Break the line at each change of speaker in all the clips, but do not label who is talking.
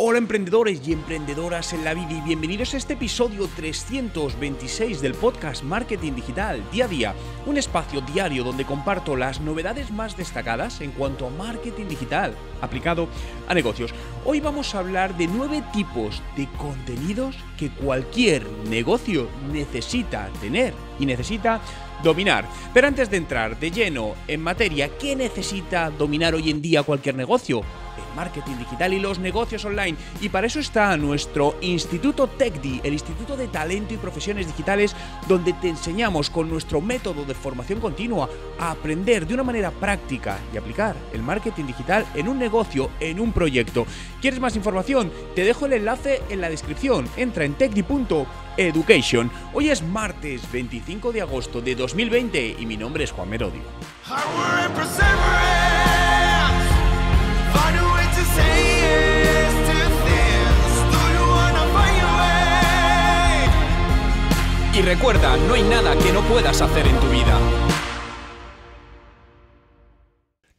Hola emprendedores y emprendedoras en la vida y bienvenidos a este episodio 326 del podcast Marketing Digital Día a Día, un espacio diario donde comparto las novedades más destacadas en cuanto a marketing digital aplicado a negocios. Hoy vamos a hablar de nueve tipos de contenidos que cualquier negocio necesita tener y necesita dominar. Pero antes de entrar de lleno en materia, ¿qué necesita dominar hoy en día cualquier negocio? marketing digital y los negocios online. Y para eso está nuestro Instituto Tecdi, el Instituto de Talento y Profesiones Digitales, donde te enseñamos con nuestro método de formación continua a aprender de una manera práctica y aplicar el marketing digital en un negocio, en un proyecto. ¿Quieres más información? Te dejo el enlace en la descripción. Entra en Education. Hoy es martes 25 de agosto de 2020 y mi nombre es Juan Merodio. recuerda, no hay nada que no puedas hacer en tu vida.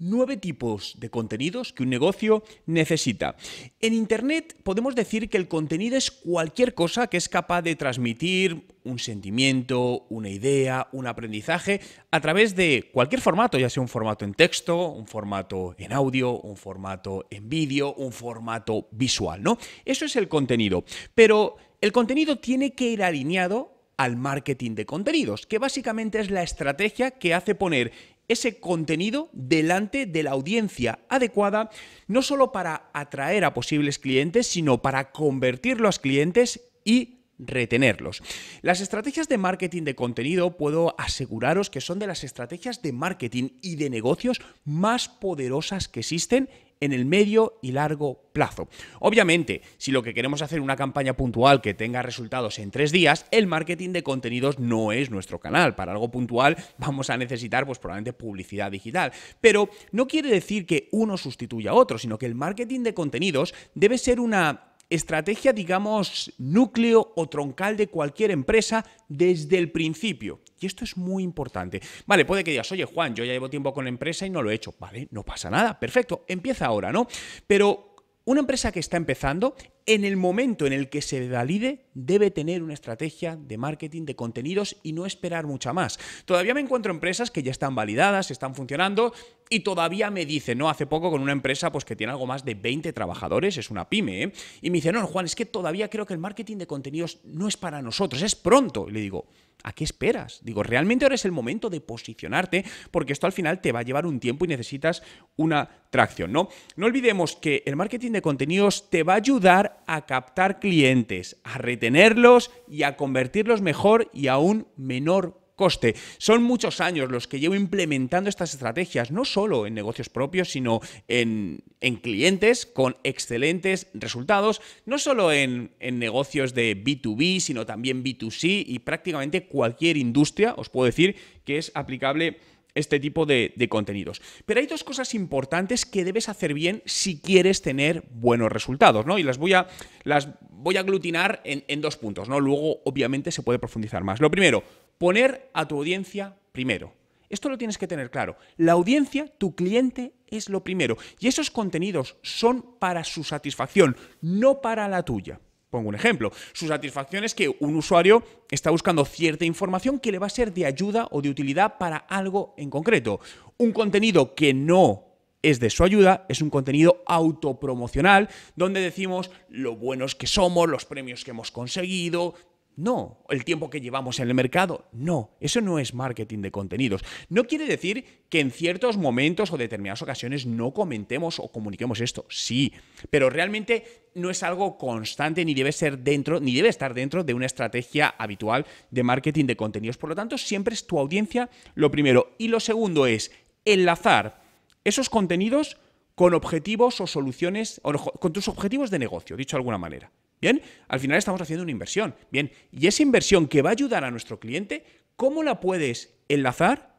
Nueve tipos de contenidos que un negocio necesita. En Internet podemos decir que el contenido es cualquier cosa que es capaz de transmitir un sentimiento, una idea, un aprendizaje a través de cualquier formato, ya sea un formato en texto, un formato en audio, un formato en vídeo, un formato visual, ¿no? Eso es el contenido. Pero el contenido tiene que ir alineado al marketing de contenidos, que básicamente es la estrategia que hace poner ese contenido delante de la audiencia adecuada, no solo para atraer a posibles clientes, sino para convertirlos a clientes y retenerlos. Las estrategias de marketing de contenido puedo aseguraros que son de las estrategias de marketing y de negocios más poderosas que existen en el medio y largo plazo. Obviamente, si lo que queremos hacer es una campaña puntual que tenga resultados en tres días, el marketing de contenidos no es nuestro canal. Para algo puntual vamos a necesitar pues probablemente publicidad digital. Pero no quiere decir que uno sustituya a otro, sino que el marketing de contenidos debe ser una estrategia, digamos, núcleo o troncal de cualquier empresa desde el principio. Y esto es muy importante. Vale, puede que digas, oye Juan, yo ya llevo tiempo con la empresa y no lo he hecho. Vale, no pasa nada, perfecto, empieza ahora, ¿no? Pero una empresa que está empezando, en el momento en el que se valide, debe tener una estrategia de marketing, de contenidos y no esperar mucha más. Todavía me encuentro empresas que ya están validadas, están funcionando, y todavía me dice, no, hace poco con una empresa pues que tiene algo más de 20 trabajadores, es una pyme, ¿eh? y me dice, no, Juan, es que todavía creo que el marketing de contenidos no es para nosotros, es pronto. Y le digo, ¿A qué esperas? Digo, realmente ahora es el momento de posicionarte porque esto al final te va a llevar un tiempo y necesitas una tracción, ¿no? No olvidemos que el marketing de contenidos te va a ayudar a captar clientes, a retenerlos y a convertirlos mejor y a un menor coste. Son muchos años los que llevo implementando estas estrategias, no solo en negocios propios, sino en, clientes con excelentes resultados, no solo en, negocios de B2B, sino también B2C y prácticamente cualquier industria, os puedo decir, que es aplicable este tipo de, contenidos. Pero hay dos cosas importantes que debes hacer bien si quieres tener buenos resultados, ¿no? Y las voy a, las voy a aglutinar en dos puntos, ¿no? Luego, obviamente, se puede profundizar más. Lo primero, poner a tu audiencia primero. Esto lo tienes que tener claro. La audiencia, tu cliente, es lo primero. Y esos contenidos son para su satisfacción, no para la tuya. Pongo un ejemplo. Su satisfacción es que un usuario está buscando cierta información que le va a ser de ayuda o de utilidad para algo en concreto. Un contenido que no es de su ayuda, es un contenido autopromocional donde decimos lo buenos que somos, los premios que hemos conseguido, no, el tiempo que llevamos en el mercado, no, eso no es marketing de contenidos. No quiere decir que en ciertos momentos o determinadas ocasiones no comentemos o comuniquemos esto, sí, pero realmente no es algo constante ni debe ser dentro, ni debe estar dentro de una estrategia habitual de marketing de contenidos. Por lo tanto, siempre es tu audiencia lo primero. Y lo segundo es enlazar esos contenidos con objetivos o soluciones, con tus objetivos de negocio, dicho de alguna manera. Bien, al final estamos haciendo una inversión. Bien, y esa inversión que va a ayudar a nuestro cliente, ¿cómo la puedes enlazar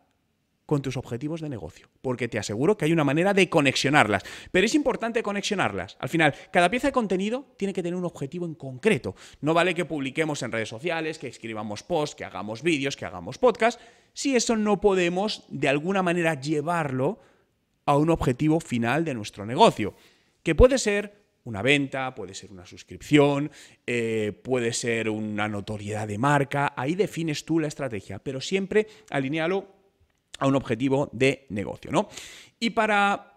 con tus objetivos de negocio, porque te aseguro que hay una manera de conexionarlas. Pero es importante conexionarlas. Al final, cada pieza de contenido tiene que tener un objetivo en concreto. No vale que publiquemos en redes sociales, que escribamos posts, que hagamos vídeos, que hagamos podcasts, si eso no podemos de alguna manera llevarlo a un objetivo final de nuestro negocio, que puede ser una venta, puede ser una suscripción, eh, puede ser una notoriedad de marca. Ahí defines tú la estrategia, pero siempre alinealo a un objetivo de negocio, ¿no? Y para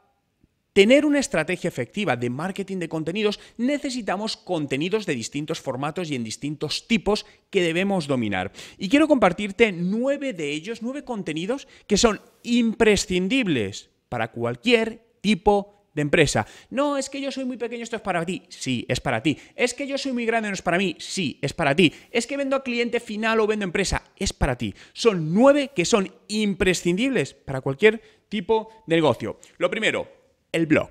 Tener una estrategia efectiva de marketing de contenidos necesitamos contenidos de distintos formatos y en distintos tipos que debemos dominar. Y quiero compartirte nueve de ellos, nueve contenidos que son imprescindibles para cualquier tipo de de empresa. No, es que yo soy muy pequeño, esto es para ti. Sí, es para ti. Es que yo soy muy grande, no es para mí. Sí, es para ti. Es que vendo a cliente final o vendo empresa. Es para ti. Son nueve que son imprescindibles para cualquier tipo de negocio. Lo primero, el blog.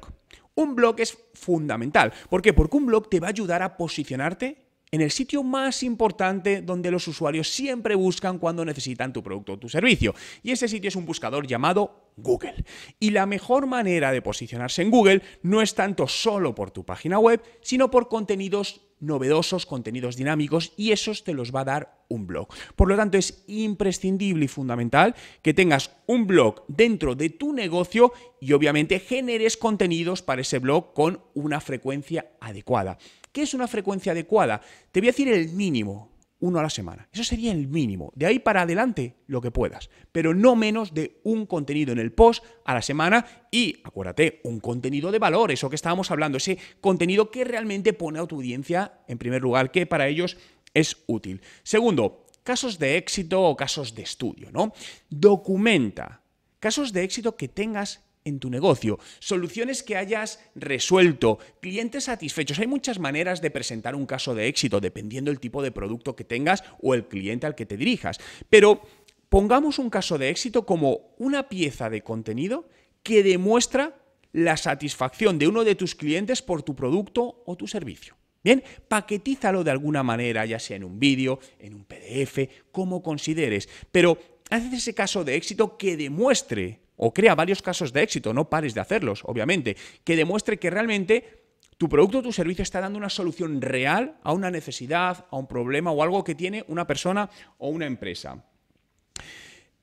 Un blog es fundamental. ¿Por qué? Porque un blog te va a ayudar a posicionarte en el sitio más importante donde los usuarios siempre buscan cuando necesitan tu producto o tu servicio. Y ese sitio es un buscador llamado Google. Y la mejor manera de posicionarse en Google no es tanto solo por tu página web, sino por contenidos novedosos, contenidos dinámicos y esos te los va a dar un blog. Por lo tanto, es imprescindible y fundamental que tengas un blog dentro de tu negocio y obviamente generes contenidos para ese blog con una frecuencia adecuada. ¿Qué es una frecuencia adecuada? Te voy a decir el mínimo uno a la semana. Eso sería el mínimo. De ahí para adelante, lo que puedas. Pero no menos de un contenido en el post a la semana y, acuérdate, un contenido de valor, eso que estábamos hablando, ese contenido que realmente pone a tu audiencia, en primer lugar, que para ellos es útil. Segundo, casos de éxito o casos de estudio, ¿no? Documenta casos de éxito que tengas en tu negocio, soluciones que hayas resuelto, clientes satisfechos. Hay muchas maneras de presentar un caso de éxito dependiendo del tipo de producto que tengas o el cliente al que te dirijas. Pero pongamos un caso de éxito como una pieza de contenido que demuestra la satisfacción de uno de tus clientes por tu producto o tu servicio. Bien, paquetízalo de alguna manera, ya sea en un vídeo, en un PDF, como consideres, pero haz ese caso de éxito que demuestre o crea varios casos de éxito, no pares de hacerlos, obviamente, que demuestre que realmente tu producto o tu servicio está dando una solución real a una necesidad, a un problema o algo que tiene una persona o una empresa.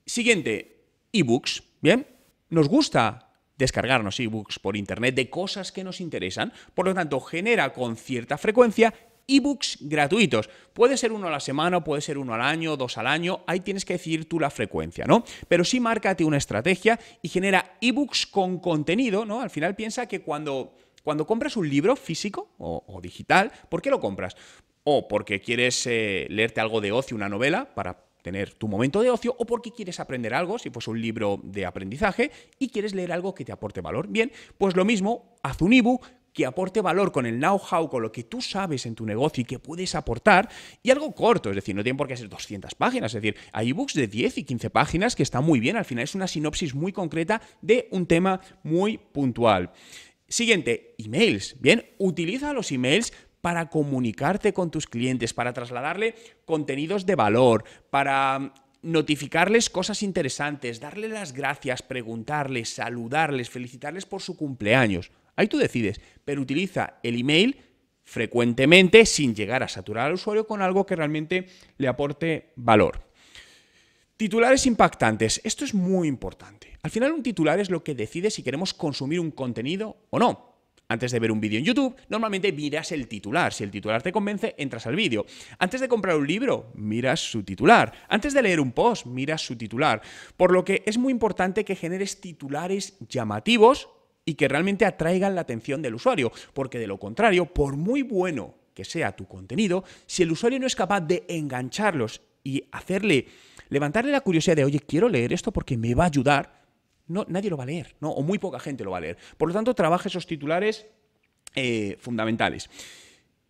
Siguiente, ebooks. Bien, nos gusta descargarnos ebooks por internet de cosas que nos interesan, por lo tanto genera con cierta frecuencia ebooks gratuitos. Puede ser uno a la semana, puede ser uno al año, dos al año, ahí tienes que decidir tú la frecuencia, ¿no? Pero sí márcate una estrategia y genera ebooks con contenido, ¿no? Al final piensa que cuando, cuando compras un libro físico o, digital, ¿por qué lo compras? O porque quieres eh, leerte algo de ocio, una novela, para tener tu momento de ocio o porque quieres aprender algo, si fuese un libro de aprendizaje, y quieres leer algo que te aporte valor. Bien, pues lo mismo, haz un ebook, que aporte valor con el know-how, con lo que tú sabes en tu negocio y que puedes aportar, y algo corto, es decir, no tiene por qué ser 200 páginas, es decir, hay ebooks de 10 y 15 páginas que está muy bien, al final es una sinopsis muy concreta de un tema muy puntual. Siguiente, emails. Bien, utiliza los emails para comunicarte con tus clientes, para trasladarle contenidos de valor, para mm, notificarles cosas interesantes, darle las gracias, preguntarles, saludarles, felicitarles por su cumpleaños. Ahí tú decides, pero utiliza el email frecuentemente sin llegar a saturar al usuario con algo que realmente le aporte valor. Titulares impactantes. Esto es muy importante. Al final un titular es lo que decide si queremos consumir un contenido o no. Antes de ver un vídeo en YouTube, normalmente miras el titular. Si el titular te convence, entras al vídeo. Antes de comprar un libro, miras su titular. Antes de leer un post, miras su titular. Por lo que es muy importante que generes titulares llamativos y que realmente atraigan la atención del usuario, porque de lo contrario, por muy bueno que sea tu contenido, si el usuario no es capaz de engancharlos y hacerle, levantarle la curiosidad de, oye, quiero leer esto porque me va a ayudar, no, nadie lo va a leer, ¿no? o muy poca gente lo va a leer. Por lo tanto, trabaja esos titulares eh, fundamentales.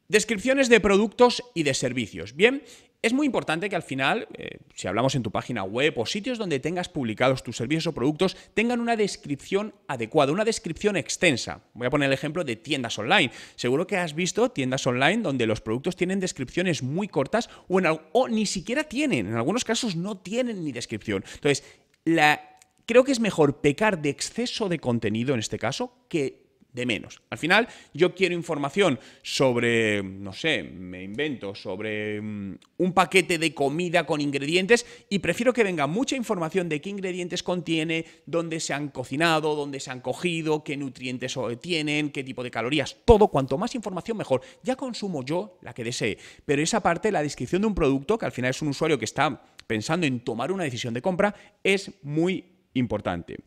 Descripciones de productos y de servicios. Bien, es muy importante que al final, eh, si hablamos en tu página web o sitios donde tengas publicados tus servicios o productos, tengan una descripción adecuada, una descripción extensa. Voy a poner el ejemplo de tiendas online. Seguro que has visto tiendas online donde los productos tienen descripciones muy cortas o, ni siquiera tienen. En algunos casos no tienen ni descripción. Entonces, la, creo que es mejor pecar de exceso de contenido en este caso que de menos. Al final, yo quiero información sobre, no sé, me invento, sobre mm, un paquete de comida con ingredientes y prefiero que venga mucha información de qué ingredientes contiene, dónde se han cocinado, dónde se han cogido, qué nutrientes eh, tienen, qué tipo de calorías, todo. Cuanto más información, mejor. Ya consumo yo la que desee, pero esa parte, la descripción de un producto, que al final es un usuario que está pensando en tomar una decisión de compra, es muy importante.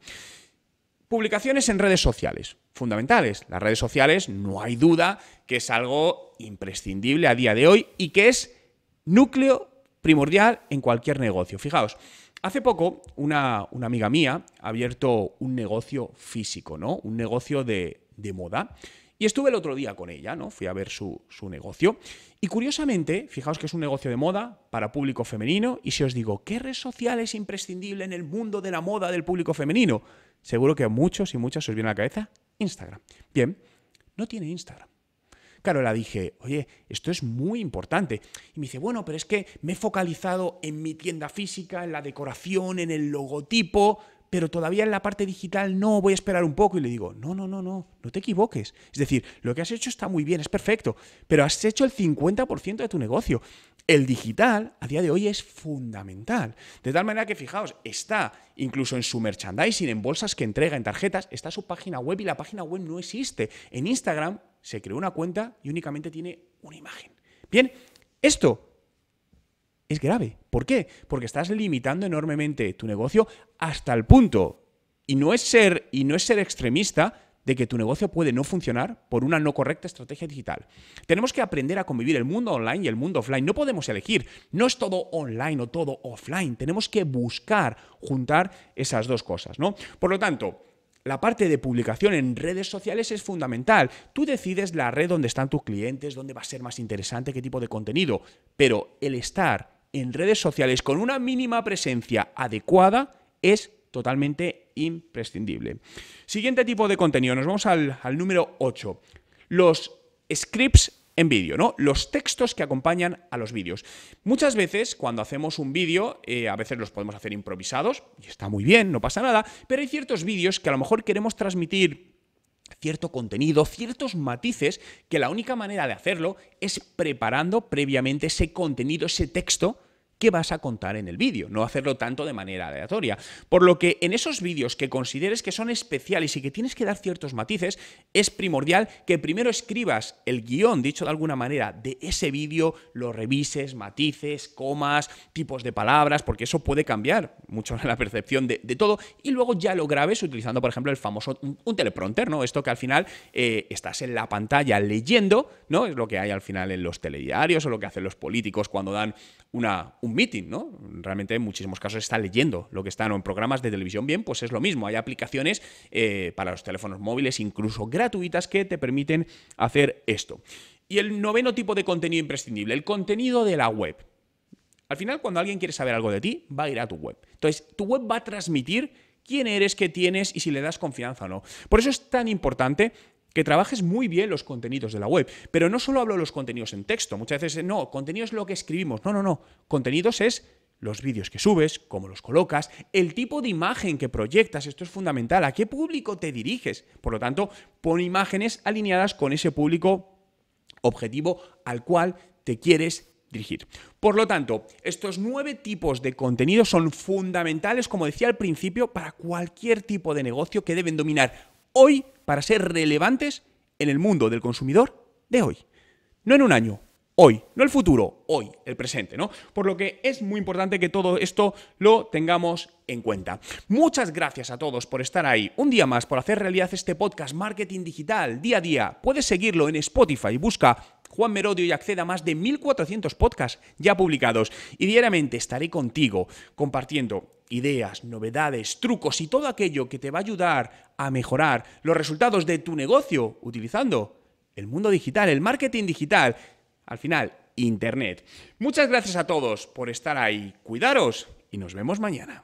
Publicaciones en redes sociales, fundamentales. Las redes sociales, no hay duda que es algo imprescindible a día de hoy y que es núcleo primordial en cualquier negocio. Fijaos, hace poco una, amiga mía ha abierto un negocio físico, ¿no? Un negocio de, moda. Y estuve el otro día con ella, ¿no? Fui a ver su, su negocio. Y curiosamente, fijaos que es un negocio de moda para público femenino. Y si os digo, ¿qué red social es imprescindible en el mundo de la moda del público femenino? Seguro que a muchos y muchas os viene a la cabeza Instagram. Bien, no tiene Instagram. Claro, la dije, oye, esto es muy importante. Y me dice, bueno, pero es que me he focalizado en mi tienda física, en la decoración, en el logotipo pero todavía en la parte digital no, voy a esperar un poco. Y le digo, no, no, no, no, no te equivoques. Es decir, lo que has hecho está muy bien, es perfecto, pero has hecho el 50% de tu negocio. El digital a día de hoy es fundamental. De tal manera que, fijaos, está incluso en su merchandising, en bolsas que entrega, en tarjetas, está su página web y la página web no existe. En Instagram se creó una cuenta y únicamente tiene una imagen. Bien, esto es grave. ¿Por qué? Porque estás limitando enormemente tu negocio hasta el punto. Y no es ser, y no es ser extremista de que tu negocio puede no funcionar por una no correcta estrategia digital. Tenemos que aprender a convivir el mundo online y el mundo offline. No podemos elegir, no es todo online o todo offline. Tenemos que buscar juntar esas dos cosas, ¿no? Por lo tanto, la parte de publicación en redes sociales es fundamental. Tú decides la red donde están tus clientes, dónde va a ser más interesante, qué tipo de contenido, pero el estar en redes sociales con una mínima presencia adecuada es totalmente imprescindible. Siguiente tipo de contenido, nos vamos al, número 8. Los scripts en vídeo, ¿no? Los textos que acompañan a los vídeos. Muchas veces cuando hacemos un vídeo, eh, a veces los podemos hacer improvisados, y está muy bien, no pasa nada, pero hay ciertos vídeos que a lo mejor queremos transmitir cierto contenido, ciertos matices, que la única manera de hacerlo es preparando previamente ese contenido, ese texto qué vas a contar en el vídeo, no hacerlo tanto de manera aleatoria. Por lo que en esos vídeos que consideres que son especiales y que tienes que dar ciertos matices, es primordial que primero escribas el guión, dicho de alguna manera, de ese vídeo, lo revises, matices, comas, tipos de palabras, porque eso puede cambiar mucho la percepción de, todo, y luego ya lo grabes utilizando, por ejemplo, el famoso un, teleprompter, ¿no? Esto que al final eh, estás en la pantalla leyendo, ¿no? Es lo que hay al final en los telediarios o lo que hacen los políticos cuando dan una, un un meeting, ¿no? Realmente en muchísimos casos está leyendo lo que están en programas de televisión. Bien, pues es lo mismo. Hay aplicaciones eh, para los teléfonos móviles, incluso gratuitas, que te permiten hacer esto. Y el noveno tipo de contenido imprescindible, el contenido de la web. Al final, cuando alguien quiere saber algo de ti, va a ir a tu web. Entonces, tu web va a transmitir quién eres, qué tienes y si le das confianza o no. Por eso es tan importante que trabajes muy bien los contenidos de la web. Pero no solo hablo de los contenidos en texto, muchas veces no, contenido es lo que escribimos, no, no, no, contenidos es los vídeos que subes, cómo los colocas, el tipo de imagen que proyectas, esto es fundamental, a qué público te diriges. Por lo tanto, pon imágenes alineadas con ese público objetivo al cual te quieres dirigir. Por lo tanto, estos nueve tipos de contenidos son fundamentales, como decía al principio, para cualquier tipo de negocio que deben dominar hoy para ser relevantes en el mundo del consumidor de hoy. No en un año, hoy, no el futuro, hoy, el presente, ¿no? Por lo que es muy importante que todo esto lo tengamos en cuenta. Muchas gracias a todos por estar ahí. Un día más por hacer realidad este podcast Marketing Digital día a día. Puedes seguirlo en Spotify, busca Juan Merodio y acceda a más de 1400 podcasts ya publicados y diariamente estaré contigo compartiendo ideas, novedades, trucos y todo aquello que te va a ayudar a mejorar los resultados de tu negocio utilizando el mundo digital, el marketing digital, al final, Internet. Muchas gracias a todos por estar ahí, cuidaros y nos vemos mañana.